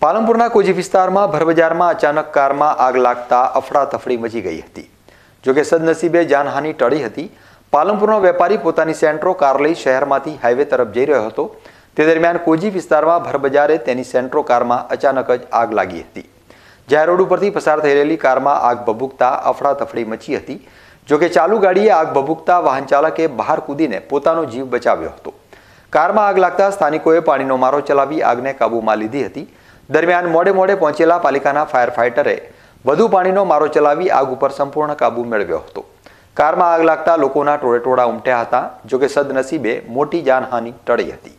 પાલનપુરના કોજી વિસ્તારમાં ભરબજારમાં અચાનક કારમાં આગ લાગતા અફડાતફડી મચી ગઈ હતી જોકે સદનસીબે જાનહાની ટળી હતી પાલનપુરનો વેપારી પોતાની સેન્ટ્રો કાર લઈ શહેરમાંથી હાઈવે તરફ જઈ રહ્યો હતો તે દરમિયાન કોજી વિસ્તારમાં ભરબજારે તેની સેન્ટ્રો કારમાં અચાનક જ આગ લાગી હતી જાહેર રોડ ઉપરથી પસાર થઈ રહેલી કારમાં આગ ભભૂકતા અફડાતફડી મચી હતી જોકે ચાલુ ગાડીએ આગ ભભૂકતા વાહન ચાલકે બહાર કૂદીને પોતાનો જીવ બચાવ્યો હતો કારમાં આગ લાગતા સ્થાનિકોએ પાણીનો મારો ચલાવી આગને કાબૂમાં લીધી હતી દરમિયાન મોડે મોડે પહોંચેલા પાલિકાના ફાયર ફાઇટરે વધુ પાણીનો મારો ચલાવી આગ ઉપર સંપૂર્ણ કાબુ મેળવ્યો હતો કારમાં આગ લાગતા લોકોના ટોળેટોળા ઉમટ્યા હતા જોકે સદનસીબે મોટી જાનહાની ટળી હતી